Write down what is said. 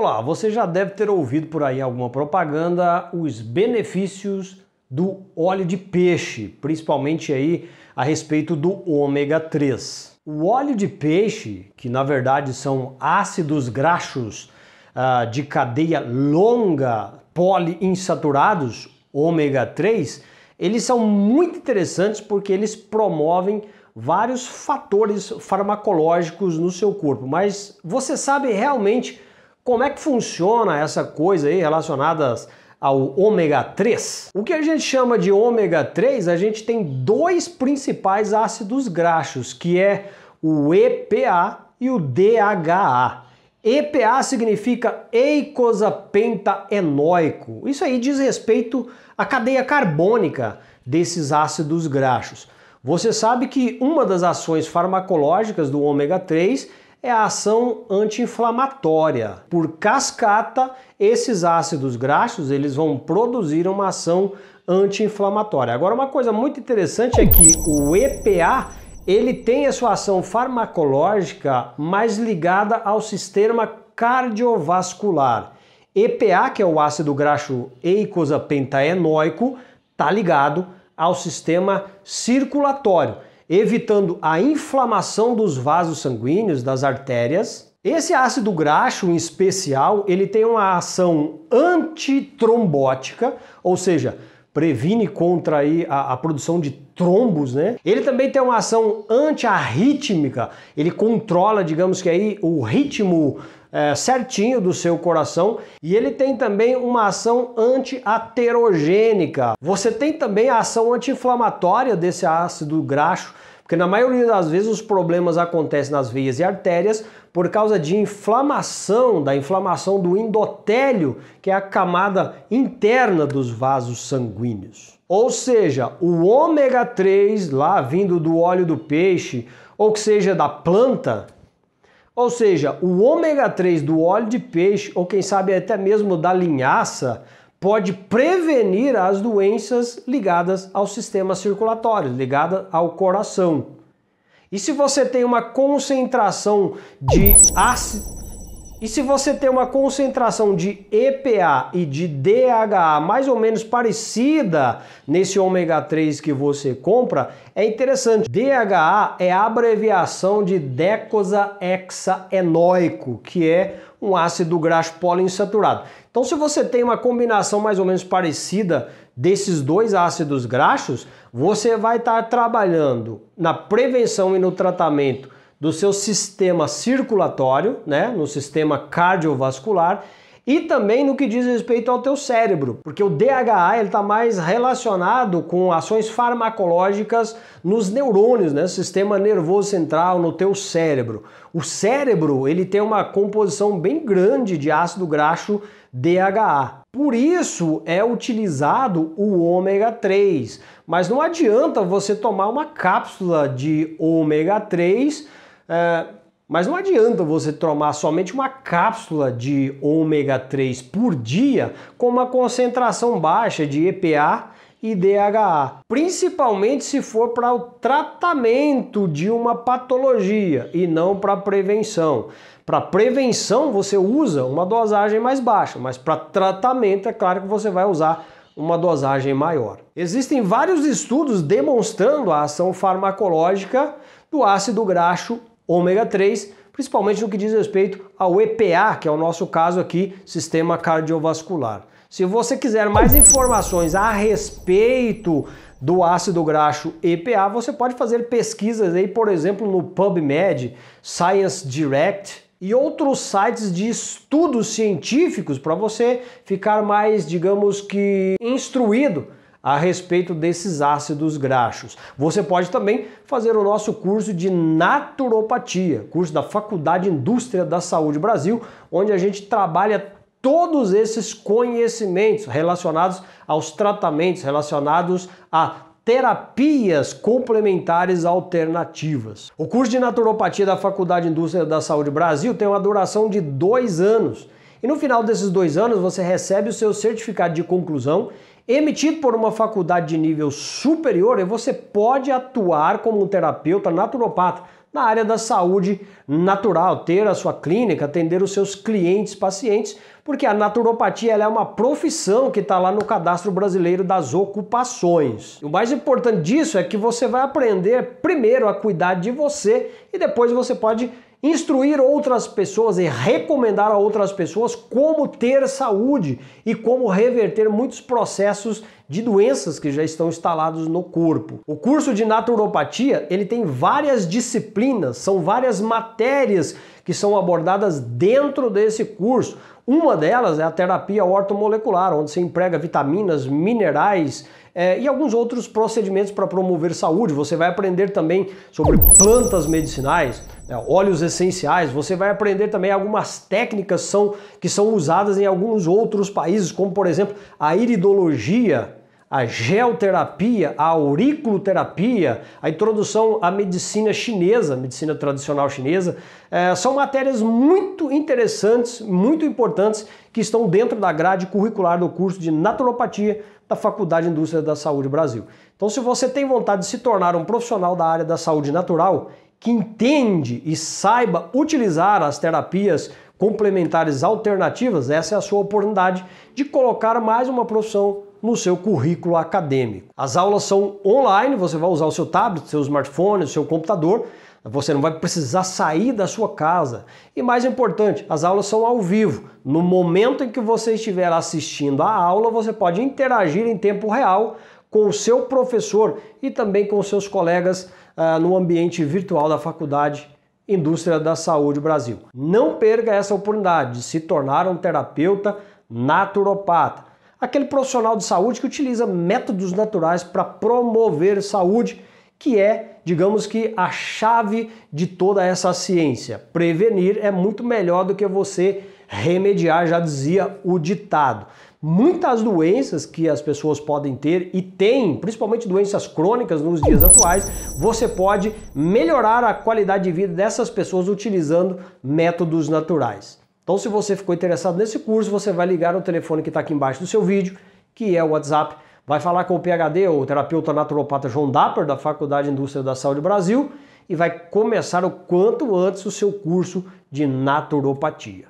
Olá, você já deve ter ouvido por aí alguma propaganda os benefícios do óleo de peixe, principalmente aí a respeito do ômega 3. O óleo de peixe, que na verdade são ácidos graxos uh, de cadeia longa poliinsaturados, ômega 3, eles são muito interessantes porque eles promovem vários fatores farmacológicos no seu corpo. Mas você sabe realmente como é que funciona essa coisa aí relacionada ao ômega 3? O que a gente chama de ômega 3, a gente tem dois principais ácidos graxos, que é o EPA e o DHA. EPA significa eicosapentaenoico. Isso aí diz respeito à cadeia carbônica desses ácidos graxos. Você sabe que uma das ações farmacológicas do ômega 3 é a ação anti-inflamatória. Por cascata, esses ácidos graxos eles vão produzir uma ação anti-inflamatória. Agora, uma coisa muito interessante é que o EPA ele tem a sua ação farmacológica mais ligada ao sistema cardiovascular. EPA, que é o ácido graxo eicosapentaenoico, está ligado ao sistema circulatório evitando a inflamação dos vasos sanguíneos, das artérias. Esse ácido graxo, em especial, ele tem uma ação antitrombótica, ou seja, previne contra aí a, a, produção de trombos, né? Ele também tem uma ação antiarrítmica, ele controla, digamos que aí, o ritmo é, certinho do seu coração e ele tem também uma ação antiaterogênica. Você tem também a ação anti-inflamatória desse ácido graxo, porque na maioria das vezes os problemas acontecem nas veias e artérias por causa de inflamação, da inflamação do endotélio, que é a camada interna dos vasos sanguíneos. Ou seja, o ômega 3 lá vindo do óleo do peixe, ou que seja da planta, ou seja, o ômega 3 do óleo de peixe, ou quem sabe até mesmo da linhaça, pode prevenir as doenças ligadas ao sistema circulatório, ligada ao coração. E se você tem uma concentração de ácido e se você tem uma concentração de EPA e de DHA mais ou menos parecida nesse ômega 3 que você compra, é interessante. DHA é a abreviação de decosahexaenoico, que é um ácido graxo poliinsaturado. Então, se você tem uma combinação mais ou menos parecida desses dois ácidos graxos, você vai estar trabalhando na prevenção e no tratamento do seu sistema circulatório, né, no sistema cardiovascular e também no que diz respeito ao teu cérebro, porque o DHA ele está mais relacionado com ações farmacológicas nos neurônios, né, sistema nervoso central, no teu cérebro. O cérebro ele tem uma composição bem grande de ácido graxo DHA. Por isso é utilizado o ômega 3, mas não adianta você tomar uma cápsula de ômega 3 é, mas não adianta você tomar somente uma cápsula de ômega 3 por dia com uma concentração baixa de EPA e DHA, principalmente se for para o tratamento de uma patologia e não para prevenção. Para prevenção você usa uma dosagem mais baixa, mas para tratamento é claro que você vai usar uma dosagem maior. Existem vários estudos demonstrando a ação farmacológica do ácido graxo ômega 3, principalmente no que diz respeito ao EPA, que é o nosso caso aqui, sistema cardiovascular. Se você quiser mais informações a respeito do ácido graxo EPA, você pode fazer pesquisas aí, por exemplo, no PubMed, Science Direct, e outros sites de estudos científicos para você ficar mais, digamos que, instruído a respeito desses ácidos graxos. Você pode também fazer o nosso curso de naturopatia, curso da Faculdade Indústria da Saúde Brasil, onde a gente trabalha todos esses conhecimentos relacionados aos tratamentos, relacionados a terapias complementares alternativas. O curso de naturopatia da Faculdade Indústria da Saúde Brasil tem uma duração de dois anos. E no final desses dois anos você recebe o seu certificado de conclusão emitido por uma faculdade de nível superior, você pode atuar como um terapeuta naturopata na área da saúde natural, ter a sua clínica, atender os seus clientes, pacientes, porque a naturopatia é uma profissão que está lá no cadastro brasileiro das ocupações. O mais importante disso é que você vai aprender primeiro a cuidar de você e depois você pode instruir outras pessoas e recomendar a outras pessoas como ter saúde e como reverter muitos processos de doenças que já estão instalados no corpo. O curso de naturopatia, ele tem várias disciplinas, são várias matérias que são abordadas dentro desse curso. Uma delas é a terapia ortomolecular, onde se emprega vitaminas, minerais, é, e alguns outros procedimentos para promover saúde. Você vai aprender também sobre plantas medicinais, né, óleos essenciais. Você vai aprender também algumas técnicas são, que são usadas em alguns outros países, como por exemplo a iridologia, a geoterapia, a auriculoterapia, a introdução à medicina chinesa, medicina tradicional chinesa, é, são matérias muito interessantes, muito importantes, que estão dentro da grade curricular do curso de naturopatia da Faculdade de Indústria da Saúde Brasil. Então, se você tem vontade de se tornar um profissional da área da saúde natural, que entende e saiba utilizar as terapias complementares alternativas, essa é a sua oportunidade de colocar mais uma profissão no seu currículo acadêmico. As aulas são online, você vai usar o seu tablet, seu smartphone, o seu computador, você não vai precisar sair da sua casa. E mais importante, as aulas são ao vivo. No momento em que você estiver assistindo a aula, você pode interagir em tempo real com o seu professor e também com seus colegas ah, no ambiente virtual da faculdade Indústria da Saúde Brasil. Não perca essa oportunidade de se tornar um terapeuta naturopata aquele profissional de saúde que utiliza métodos naturais para promover saúde que é, digamos que, a chave de toda essa ciência. Prevenir é muito melhor do que você remediar, já dizia o ditado. Muitas doenças que as pessoas podem ter e têm, principalmente doenças crônicas nos dias atuais, você pode melhorar a qualidade de vida dessas pessoas utilizando métodos naturais. Então, se você ficou interessado nesse curso, você vai ligar o telefone que está aqui embaixo do seu vídeo, que é o WhatsApp vai falar com o PHD, o terapeuta naturopata João Dapper, da Faculdade de Indústria da Saúde Brasil, e vai começar o quanto antes o seu curso de naturopatia.